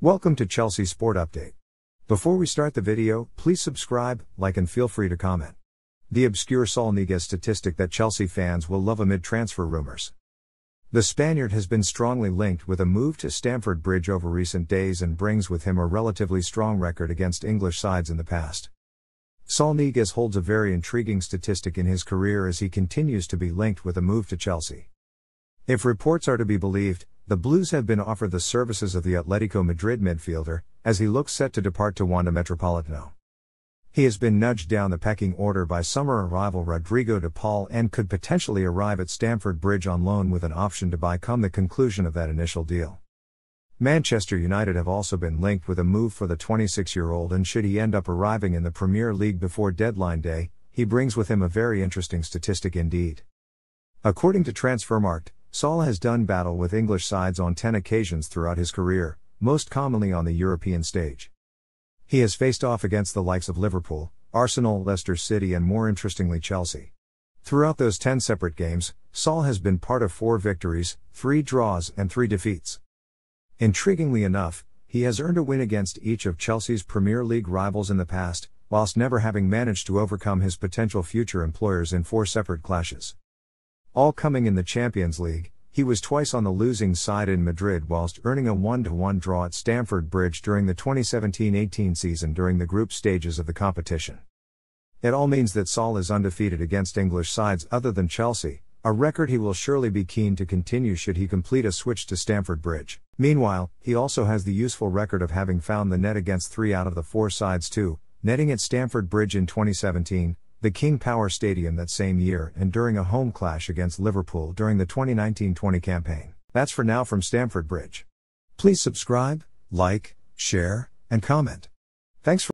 Welcome to Chelsea Sport Update. Before we start the video, please subscribe, like, and feel free to comment. The obscure Solnigas statistic that Chelsea fans will love amid transfer rumors. The Spaniard has been strongly linked with a move to Stamford Bridge over recent days and brings with him a relatively strong record against English sides in the past. Solnigas holds a very intriguing statistic in his career as he continues to be linked with a move to Chelsea. If reports are to be believed, the Blues have been offered the services of the Atletico Madrid midfielder, as he looks set to depart to Wanda Metropolitano. He has been nudged down the pecking order by summer arrival Rodrigo de Paul and could potentially arrive at Stamford Bridge on loan with an option to buy come the conclusion of that initial deal. Manchester United have also been linked with a move for the 26 year old, and should he end up arriving in the Premier League before deadline day, he brings with him a very interesting statistic indeed. According to Transfermarkt, Saul has done battle with English sides on 10 occasions throughout his career, most commonly on the European stage. He has faced off against the likes of Liverpool, Arsenal, Leicester City, and more interestingly, Chelsea. Throughout those 10 separate games, Saul has been part of four victories, three draws, and three defeats. Intriguingly enough, he has earned a win against each of Chelsea's Premier League rivals in the past, whilst never having managed to overcome his potential future employers in four separate clashes. All coming in the Champions League, he was twice on the losing side in Madrid whilst earning a 1 1 draw at Stamford Bridge during the 2017 18 season during the group stages of the competition. It all means that Saul is undefeated against English sides other than Chelsea, a record he will surely be keen to continue should he complete a switch to Stamford Bridge. Meanwhile, he also has the useful record of having found the net against three out of the four sides too, netting at Stamford Bridge in 2017, the King Power Stadium that same year and during a home clash against Liverpool during the 2019 20 campaign. That's for now from Stamford Bridge. Please subscribe, like, share, and comment. Thanks for